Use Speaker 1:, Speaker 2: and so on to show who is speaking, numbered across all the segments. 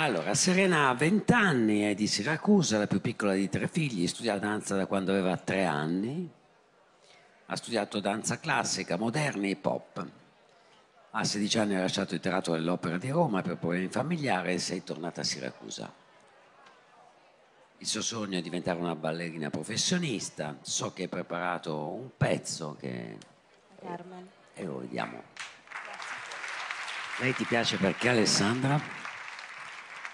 Speaker 1: Allora, Serena ha 20 anni, è di Siracusa, la più piccola di tre figli, studia danza da quando aveva tre anni, ha studiato danza classica, moderna e pop. A 16 anni ha lasciato il teatro dell'opera di Roma per problemi familiari e sei tornata a Siracusa. Il suo sogno è diventare una ballerina professionista, so che hai preparato un pezzo che... Carmen. E lo vediamo. Lei ti piace perché Alessandra?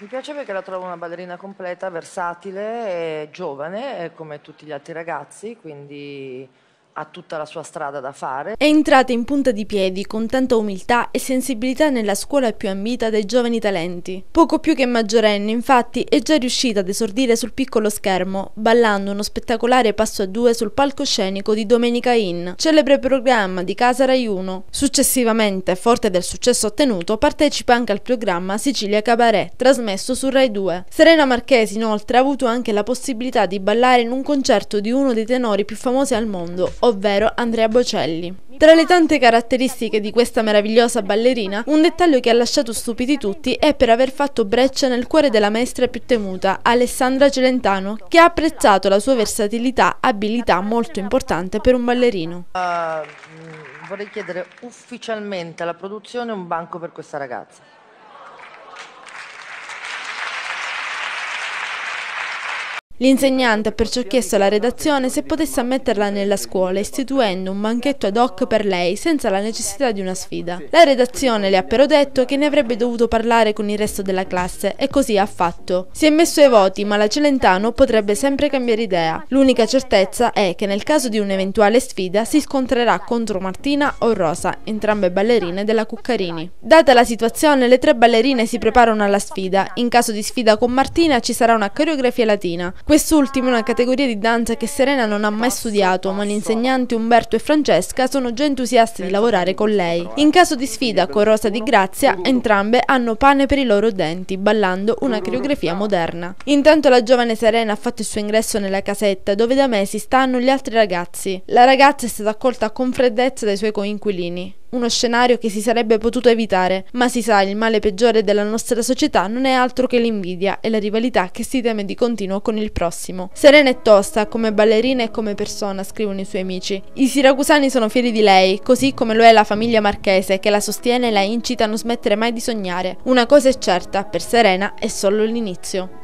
Speaker 2: Mi piace perché la trovo una ballerina completa, versatile, eh, giovane, eh, come tutti gli altri ragazzi, quindi ha tutta la sua strada da fare. È
Speaker 3: entrata in punta di piedi con tanta umiltà e sensibilità nella scuola più ambita dai giovani talenti. Poco più che maggiorenne, infatti, è già riuscita ad esordire sul piccolo schermo, ballando uno spettacolare passo a due sul palcoscenico di Domenica In, celebre programma di Casa Rai 1. Successivamente, forte del successo ottenuto, partecipa anche al programma Sicilia Cabaret, trasmesso su Rai 2. Serena Marchesi, inoltre, ha avuto anche la possibilità di ballare in un concerto di uno dei tenori più famosi al mondo, ovvero Andrea Bocelli. Tra le tante caratteristiche di questa meravigliosa ballerina, un dettaglio che ha lasciato stupiti tutti è per aver fatto breccia nel cuore della maestra più temuta, Alessandra Celentano, che ha apprezzato la sua versatilità, abilità molto importante per un ballerino.
Speaker 2: Uh, vorrei chiedere ufficialmente alla produzione un banco per questa ragazza.
Speaker 3: L'insegnante ha perciò chiesto alla redazione se potesse ammetterla nella scuola istituendo un banchetto ad hoc per lei senza la necessità di una sfida. La redazione le ha però detto che ne avrebbe dovuto parlare con il resto della classe e così ha fatto. Si è messo ai voti ma la Celentano potrebbe sempre cambiare idea. L'unica certezza è che nel caso di un'eventuale sfida si scontrerà contro Martina o Rosa, entrambe ballerine della Cuccarini. Data la situazione le tre ballerine si preparano alla sfida. In caso di sfida con Martina ci sarà una coreografia latina. Quest'ultima è una categoria di danza che Serena non ha mai studiato, ma l'insegnante Umberto e Francesca sono già entusiasti di lavorare con lei. In caso di sfida con Rosa di Grazia, entrambe hanno pane per i loro denti, ballando una coreografia moderna. Intanto la giovane Serena ha fatto il suo ingresso nella casetta, dove da mesi stanno gli altri ragazzi. La ragazza è stata accolta con freddezza dai suoi coinquilini uno scenario che si sarebbe potuto evitare, ma si sa il male peggiore della nostra società non è altro che l'invidia e la rivalità che si teme di continuo con il prossimo. Serena è tosta, come ballerina e come persona, scrivono i suoi amici. I siracusani sono fieri di lei, così come lo è la famiglia marchese che la sostiene e la incita a non smettere mai di sognare. Una cosa è certa,
Speaker 2: per Serena è solo l'inizio.